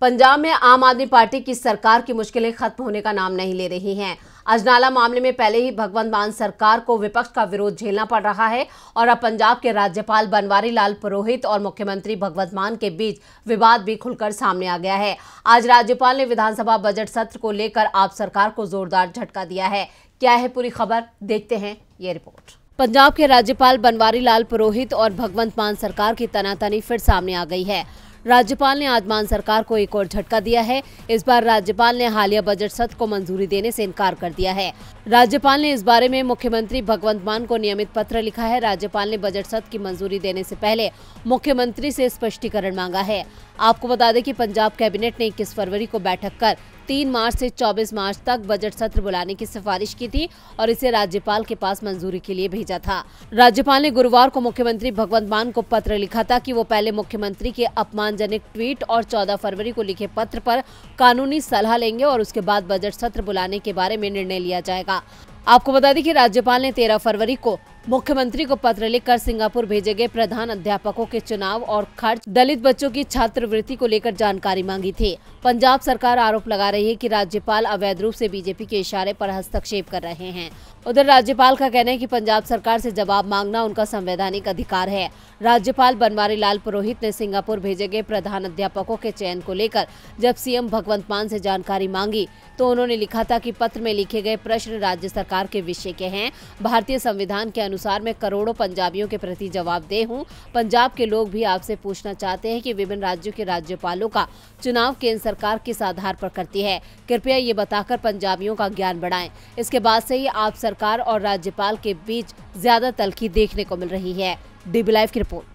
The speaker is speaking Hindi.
पंजाब में आम आदमी पार्टी की सरकार की मुश्किलें खत्म होने का नाम नहीं ले रही हैं अजनाला मामले में पहले ही भगवंत मान सरकार को विपक्ष का विरोध झेलना पड़ रहा है और अब पंजाब के राज्यपाल बनवारी लाल पुरोहित और मुख्यमंत्री भगवंत मान के बीच विवाद भी खुलकर सामने आ गया है आज राज्यपाल ने विधानसभा बजट सत्र को लेकर आप सरकार को जोरदार झटका दिया है क्या है पूरी खबर देखते हैं ये रिपोर्ट पंजाब के राज्यपाल बनवारी लाल पुरोहित और भगवंत मान सरकार की तनातनी फिर सामने आ गई है राज्यपाल ने आज मान सरकार को एक और झटका दिया है इस बार राज्यपाल ने हालिया बजट सत्र को मंजूरी देने से इनकार कर दिया है राज्यपाल ने इस बारे में मुख्यमंत्री भगवंत मान को नियमित पत्र लिखा है राज्यपाल ने बजट सत्र की मंजूरी देने से पहले मुख्यमंत्री से स्पष्टीकरण मांगा है आपको बता दें कि पंजाब कैबिनेट ने इक्कीस फरवरी को बैठक कर तीन मार्च से 24 मार्च तक बजट सत्र बुलाने की सिफारिश की थी और इसे राज्यपाल के पास मंजूरी के लिए भेजा था राज्यपाल ने गुरुवार को मुख्यमंत्री भगवंत मान को पत्र लिखा था कि वो पहले मुख्यमंत्री के अपमान अपमानजनक ट्वीट और 14 फरवरी को लिखे पत्र पर कानूनी सलाह लेंगे और उसके बाद बजट सत्र बुलाने के बारे में निर्णय लिया जाएगा आपको बता दें कि राज्यपाल ने 13 फरवरी को मुख्यमंत्री को पत्र लिखकर सिंगापुर भेजे गए प्रधान अध्यापकों के चुनाव और खर्च दलित बच्चों की छात्रवृत्ति को लेकर जानकारी मांगी थी पंजाब सरकार आरोप लगा रही है कि राज्यपाल अवैध रूप से बीजेपी के इशारे पर हस्तक्षेप कर रहे हैं उधर राज्यपाल का कहना है कि पंजाब सरकार से जवाब मांगना उनका संवैधानिक अधिकार है राज्यपाल बनवारी लाल पुरोहित ने सिंगापुर भेजे गए प्रधान अध्यापकों के चयन को लेकर जब सीएम भगवंत मान से जानकारी मांगी तो उन्होंने लिखा था कि पत्र में लिखे गए प्रश्न राज्य सरकार के विषय के हैं भारतीय संविधान के अनुसार मैं करोड़ों पंजाबियों के प्रति जवाबदेह हूँ पंजाब के लोग भी आपसे पूछना चाहते हैं कि विभिन्न राज्यों के राज्यपालों का चुनाव केंद्र सरकार किस आधार पर करती है कृपया ये बताकर पंजाबियों का ज्ञान बढ़ाए इसके बाद ऐसी ही आप सरकार और राज्यपाल के बीच ज्यादा तलखी देखने को मिल रही है डीबी लाइव की रिपोर्ट